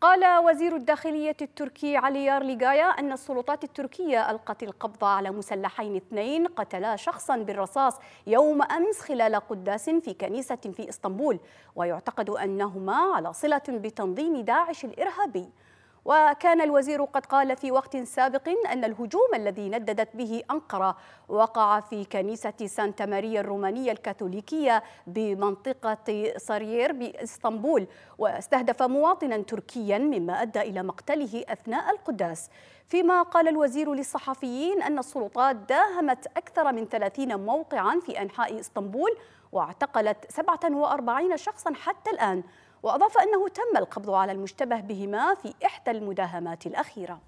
قال وزير الداخلية التركي علي يارليغايا أن السلطات التركية ألقت القبض على مسلحين اثنين قتلا شخصا بالرصاص يوم أمس خلال قداس في كنيسة في إسطنبول ويعتقد أنهما على صلة بتنظيم داعش الإرهابي وكان الوزير قد قال في وقت سابق أن الهجوم الذي نددت به أنقرة وقع في كنيسة سانتا ماريا الرومانية الكاثوليكية بمنطقة صرير بإسطنبول واستهدف مواطنا تركيا مما أدى إلى مقتله أثناء القداس فيما قال الوزير للصحفيين أن السلطات داهمت أكثر من 30 موقعا في أنحاء إسطنبول واعتقلت 47 شخصا حتى الآن وأضاف أنه تم القبض على المشتبه بهما في إحدى المداهمات الأخيرة